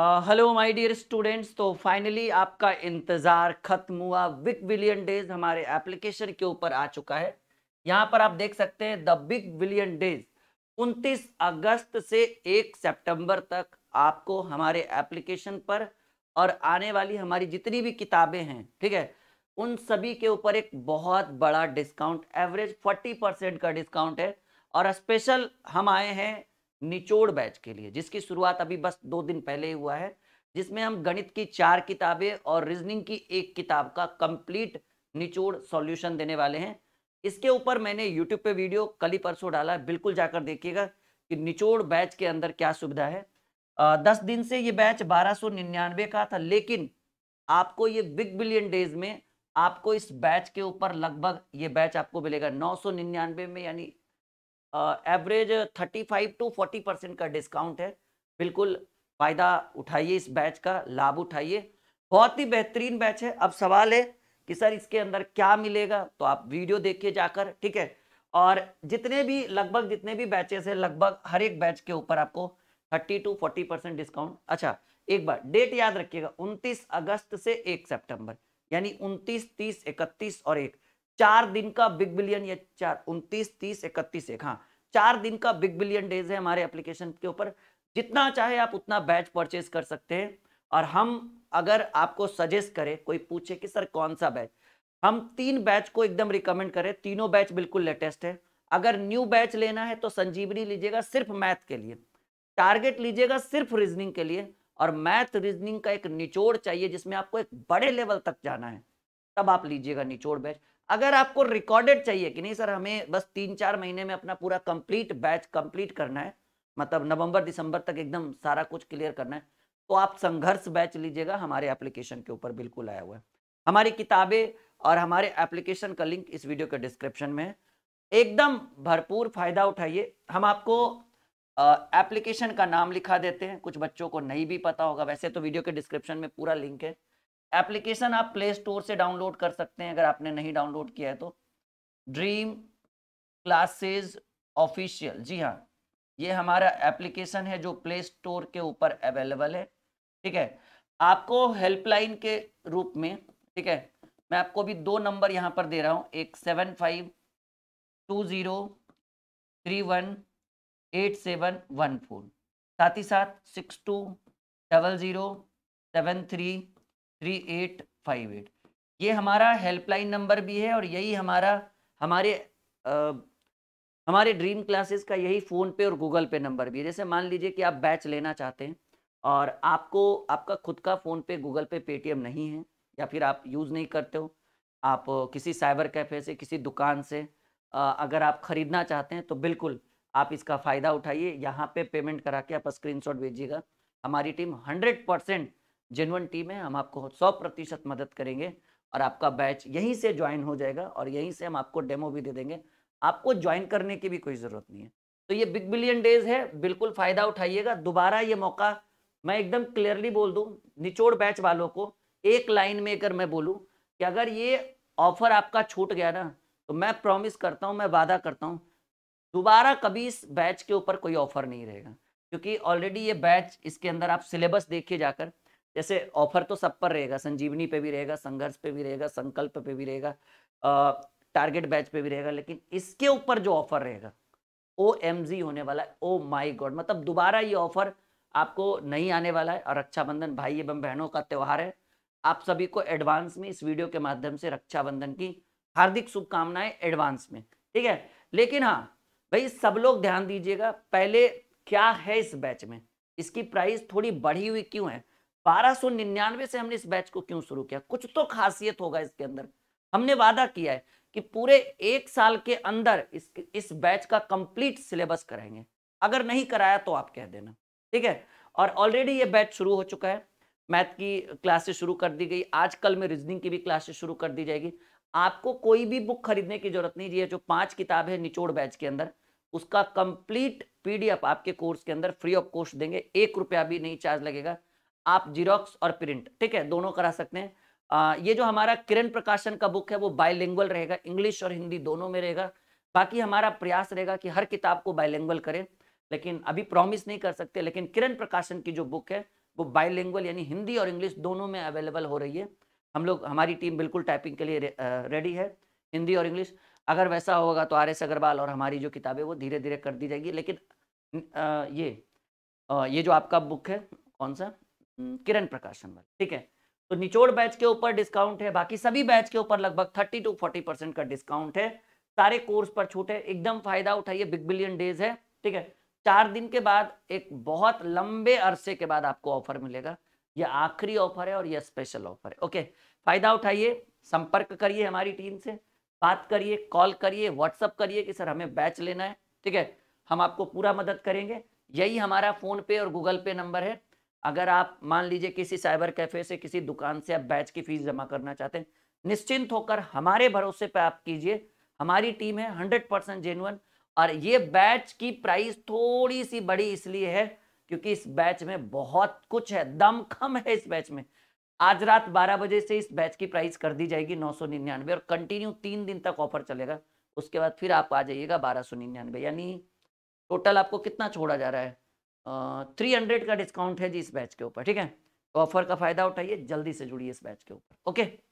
hello my dear students तो finally आपका इंतज़ार खत्म हुआ बिग बिलियन डेज हमारे एप्लीकेशन के ऊपर आ चुका है यहाँ पर आप देख सकते हैं द बिग बिलियन डेज 29 अगस्त से 1 सितंबर तक आपको हमारे एप्लीकेशन पर और आने वाली हमारी जितनी भी किताबें हैं ठीक है उन सभी के ऊपर एक बहुत बड़ा डिस्काउंट एवरेज फोर्टी परसेंट का डिस्काउंट है और स्पेशल हम आए हैं निचोड़ बैच के लिए जिसकी शुरुआत अभी बस दो दिन पहले ही हुआ है जिसमें हम गणित की चार किताबें और रीजनिंग की एक किताब का कंप्लीट निचोड़ सॉल्यूशन देने वाले हैं इसके ऊपर मैंने यूट्यूब पे वीडियो कल ही परसों डाला है बिल्कुल जाकर देखिएगा कि निचोड़ बैच के अंदर क्या सुविधा है आ, दस दिन से ये बैच बारह का था लेकिन आपको ये बिग बिलियन डेज में आपको इस बैच के ऊपर लगभग ये बैच आपको मिलेगा नौ सौ निन्यानवे में यानी average thirty five to forty percent का डिस्काउंट है बिल्कुल फ़ायदा उठाइए इस बैच का लाभ उठाइए बहुत ही बेहतरीन बैच है अब सवाल है कि सर इसके अंदर क्या मिलेगा तो आप वीडियो देखिए जाकर ठीक है और जितने भी लगभग जितने भी बैचेस हैं लगभग हर एक बैच के ऊपर आपको thirty to forty percent discount अच्छा एक बार डेट याद रखिएगा उनतीस अगस्त से एक सेप्टेम्बर यानी उनतीस तीस इकतीस और एक चार दिन का बिग बिलियन या चार उनतीस तीस इकतीस एक हाँ चार दिन का बिग बिलियन डेज है हमारे एप्लीकेशन के ऊपर जितना चाहे आप उतना बैच परचेज कर सकते हैं और हम अगर आपको सजेस्ट करें कोई पूछे कि सर कौन सा बैच हम तीन बैच को एकदम रिकमेंड करें तीनों बैच बिल्कुल लेटेस्ट है अगर न्यू बैच लेना है तो संजीवनी लीजिएगा सिर्फ मैथ के लिए टारगेट लीजिएगा सिर्फ रीजनिंग के लिए और मैथ रीजनिंग का एक निचोड़ चाहिए जिसमें आपको एक बड़े लेवल तक जाना है तब आप लीजिएगा निचोड़ बैच अगर आपको रिकॉर्डेड चाहिए कि नहीं सर हमें बस तीन चार महीने में अपना पूरा कंप्लीट बैच कंप्लीट करना है मतलब नवंबर दिसंबर तक एकदम सारा कुछ क्लियर करना है तो आप संघर्ष बैच लीजिएगा हमारे एप्लीकेशन के ऊपर बिल्कुल आया हुआ है हमारी किताबें और हमारे एप्लीकेशन का लिंक इस वीडियो के डिस्क्रिप्शन में है एकदम भरपूर फायदा उठाइए हम आपको एप्लीकेशन का नाम लिखा देते हैं कुछ बच्चों को नहीं भी पता होगा वैसे तो वीडियो के डिस्क्रिप्शन में पूरा लिंक है एप्लीकेशन आप प्ले स्टोर से डाउनलोड कर सकते हैं अगर आपने नहीं डाउनलोड किया है तो ड्रीम क्लासेज ऑफिशियल जी हाँ ये हमारा एप्लीकेशन है जो प्ले स्टोर के ऊपर अवेलेबल है ठीक है आपको हेल्पलाइन के रूप में ठीक है मैं आपको भी दो नंबर यहाँ पर दे रहा हूँ एक seven five two zero three one eight seven one four साथ ही साथ six two double zero seven three three eight five eight ये हमारा हेल्पलाइन नंबर भी है और यही हमारा हमारे आ, हमारे ड्रीम क्लासेस का यही फ़ोन पे और गूगल पे नंबर भी है जैसे मान लीजिए कि आप बैच लेना चाहते हैं और आपको आपका खुद का फ़ोन पे गूगल पे पेटीएम नहीं है या फिर आप यूज़ नहीं करते हो आप किसी साइबर कैफ़े से किसी दुकान से अगर आप ख़रीदना चाहते हैं तो बिल्कुल आप इसका फ़ायदा उठाइए यहाँ पे पेमेंट करा के आप स्क्रीनशॉट भेजिएगा हमारी team hundred percent genuine team है हम आपको सौ प्रतिशत मदद करेंगे और आपका बैच यहीं से ज्वाइन हो जाएगा और यहीं से हम आपको डेमो भी दे देंगे आपको ज्वाइन करने की भी कोई ज़रूरत नहीं है तो ये बिग बिलियन डेज है बिल्कुल फ़ायदा उठाइएगा दोबारा ये मौका मैं एकदम क्लियरली बोल दूँ निचोड़ बैच वालों को एक लाइन में अगर मैं बोलूँ कि अगर ये ऑफर आपका छूट गया ना तो मैं प्रॉमिस करता हूँ मैं वादा करता हूँ दोबारा कभी इस बैच के ऊपर कोई ऑफर नहीं रहेगा क्योंकि ऑलरेडी ये बैच इसके अंदर आप सिलेबस देखिए जाकर जैसे ऑफर तो सब पर रहेगा संजीवनी पे भी रहेगा संघर्ष पे भी रहेगा संकल्प पे भी रहेगा टारगेट बैच पे भी रहेगा लेकिन इसके ऊपर जो ऑफर रहेगा ओ एम जी होने वाला है ओ माई गॉड मतलब दोबारा ये ऑफर आपको नहीं आने वाला है और रक्षाबंधन भाई एवं बहनों का त्यौहार है आप सभी को एडवांस में इस वीडियो के माध्यम से रक्षाबंधन की हार्दिक शुभकामनाएं एडवांस में ठीक है लेकिन हाँ भाई सब लोग ध्यान दीजिएगा पहले क्या है इस बैच में इसकी प्राइस थोड़ी बढ़ी हुई क्यों है 1299 से हमने इस बैच को क्यों शुरू किया कुछ तो खासियत होगा इसके अंदर हमने वादा किया है कि पूरे एक साल के अंदर इस इस बैच का कंप्लीट सिलेबस कराएंगे अगर नहीं कराया तो आप कह देना ठीक है और ऑलरेडी ये बैच शुरू हो चुका है मैथ की क्लासेस शुरू कर दी गई आज कल में रीजनिंग की भी क्लासेस शुरू कर दी जाएगी आपको कोई भी बुक खरीदने की जरूरत नहीं है जो पांच किताब है निचोड़ बैच के अंदर उसका कंप्लीट पीडीएफ आपके कोर्स के अंदर फ्री ऑफ कॉस्ट देंगे एक रुपया भी नहीं चार्ज लगेगा आप जीरोक्स और प्रिंट ठीक है दोनों करा सकते हैं आ, ये जो हमारा किरण प्रकाशन का बुक है वो बायलिंगुअल रहेगा इंग्लिश और हिंदी दोनों में रहेगा बाकी हमारा प्रयास रहेगा कि हर किताब को बायलिंगुअल करें लेकिन अभी प्रॉमिस नहीं कर सकते लेकिन किरण प्रकाशन की जो बुक है वो बायलिंगुअल यानी हिंदी और इंग्लिश दोनों में अवेलेबल हो रही है हम लोग हमारी टीम बिल्कुल टाइपिंग के लिए रे, रेडी है हिंदी और इंग्लिश अगर वैसा होगा तो आर एस अग्रवाल और हमारी जो किताबें वो धीरे धीरे कर दी जाएगी लेकिन आ, ये आ, ये जो आपका बुक है कौन सा हम्म, किरण प्रकाशन वाले ठीक है तो निचोड़ बैच के ऊपर डिस्काउंट है बाकी सभी बैच के ऊपर लगभग थर्टी टू फोर्टी परसेंट का डिस्काउंट है सारे कोर्स पर छूट है एकदम फायदा उठाइए बिग बिलियन डेज है ठीक है चार दिन के बाद एक बहुत लंबे अरसे के बाद आपको ऑफर मिलेगा यह आखिरी ऑफर है और यह स्पेशल ऑफर है ओके फायदा उठाइए संपर्क करिए हमारी टीम से बात करिए कॉल करिए व्हाट्सअप करिए कि सर हमें बैच लेना है ठीक है हम आपको पूरा मदद करेंगे यही हमारा फोन पे और गूगल पे नंबर है अगर आप मान लीजिए किसी साइबर कैफे से किसी दुकान से आप बैच की फीस जमा करना चाहते हैं निश्चिंत होकर हमारे भरोसे पर आप कीजिए हमारी टीम है हंड्रेड परसेंट जेनुअन और ये बैच की प्राइस थोड़ी सी बड़ी इसलिए है क्योंकि इस बैच में बहुत कुछ है दमखम है इस बैच में आज रात 12 बजे से इस बैच की प्राइस कर दी जाएगी नौ सौ निन्यानवे और कंटिन्यू तीन दिन तक ऑफर चलेगा उसके बाद फिर आप आ जाइएगा बारह सौ यानी टोटल आपको कितना छोड़ा जा रहा है थ्री हंड्रेड का डिस्काउंट है जी इस बैच के ऊपर ठीक है ऑफर तो का फ़ायदा उठाइए जल्दी से जुड़िए इस बैच के ऊपर ओके